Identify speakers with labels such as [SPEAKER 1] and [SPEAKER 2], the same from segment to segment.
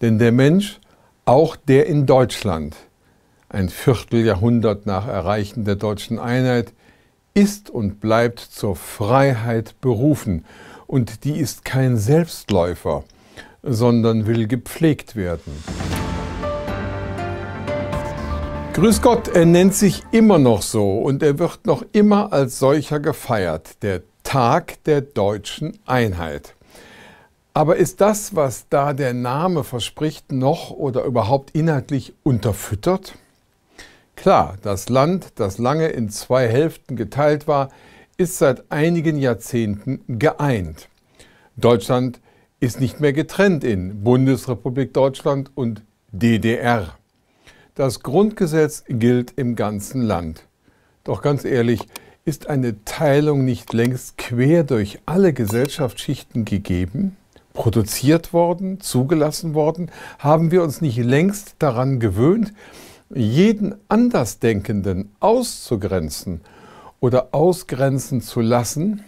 [SPEAKER 1] Denn der Mensch, auch der in Deutschland, ein Vierteljahrhundert nach Erreichen der deutschen Einheit, ist und bleibt zur Freiheit berufen. Und die ist kein Selbstläufer, sondern will gepflegt werden. Grüß Gott, er nennt sich immer noch so und er wird noch immer als solcher gefeiert, der Tag der deutschen Einheit. Aber ist das, was da der Name verspricht, noch oder überhaupt inhaltlich unterfüttert? Klar, das Land, das lange in zwei Hälften geteilt war, ist seit einigen Jahrzehnten geeint. Deutschland ist nicht mehr getrennt in Bundesrepublik Deutschland und DDR. Das Grundgesetz gilt im ganzen Land. Doch ganz ehrlich, ist eine Teilung nicht längst quer durch alle Gesellschaftsschichten gegeben? produziert worden, zugelassen worden? Haben wir uns nicht längst daran gewöhnt, jeden Andersdenkenden auszugrenzen oder ausgrenzen zu lassen?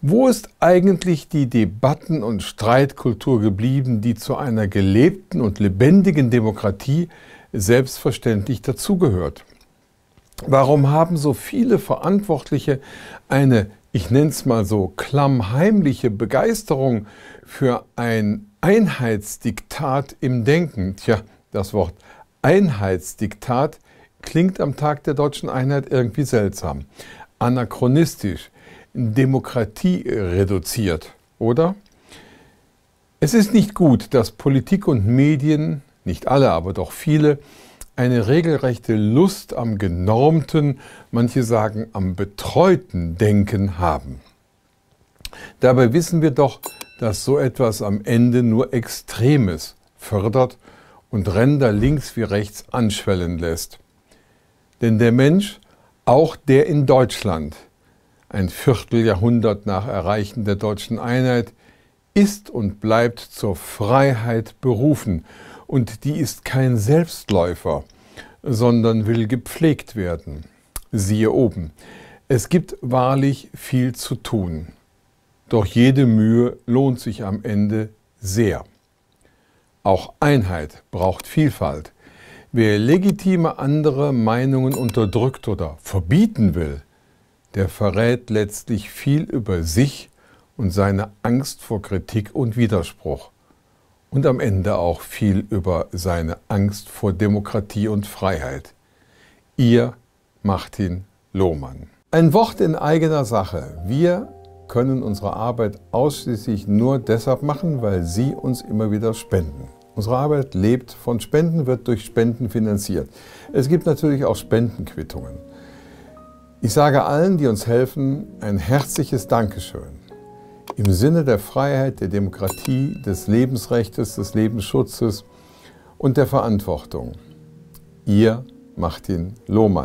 [SPEAKER 1] Wo ist eigentlich die Debatten- und Streitkultur geblieben, die zu einer gelebten und lebendigen Demokratie selbstverständlich dazugehört? Warum haben so viele Verantwortliche eine ich nenne es mal so, klammheimliche Begeisterung für ein Einheitsdiktat im Denken. Tja, das Wort Einheitsdiktat klingt am Tag der deutschen Einheit irgendwie seltsam, anachronistisch, Demokratie reduziert, oder? Es ist nicht gut, dass Politik und Medien, nicht alle, aber doch viele, eine regelrechte Lust am genormten, manche sagen am betreuten Denken haben. Dabei wissen wir doch, dass so etwas am Ende nur Extremes fördert und Ränder links wie rechts anschwellen lässt. Denn der Mensch, auch der in Deutschland, ein Vierteljahrhundert nach Erreichen der deutschen Einheit, ist und bleibt zur Freiheit berufen und die ist kein Selbstläufer, sondern will gepflegt werden. Siehe oben. Es gibt wahrlich viel zu tun, doch jede Mühe lohnt sich am Ende sehr. Auch Einheit braucht Vielfalt. Wer legitime andere Meinungen unterdrückt oder verbieten will, der verrät letztlich viel über sich und seine Angst vor Kritik und Widerspruch und am Ende auch viel über seine Angst vor Demokratie und Freiheit. Ihr Martin Lohmann. Ein Wort in eigener Sache. Wir können unsere Arbeit ausschließlich nur deshalb machen, weil Sie uns immer wieder spenden. Unsere Arbeit lebt von Spenden, wird durch Spenden finanziert. Es gibt natürlich auch Spendenquittungen. Ich sage allen, die uns helfen, ein herzliches Dankeschön im Sinne der Freiheit, der Demokratie, des Lebensrechts, des Lebensschutzes und der Verantwortung. Ihr Martin Lohmann.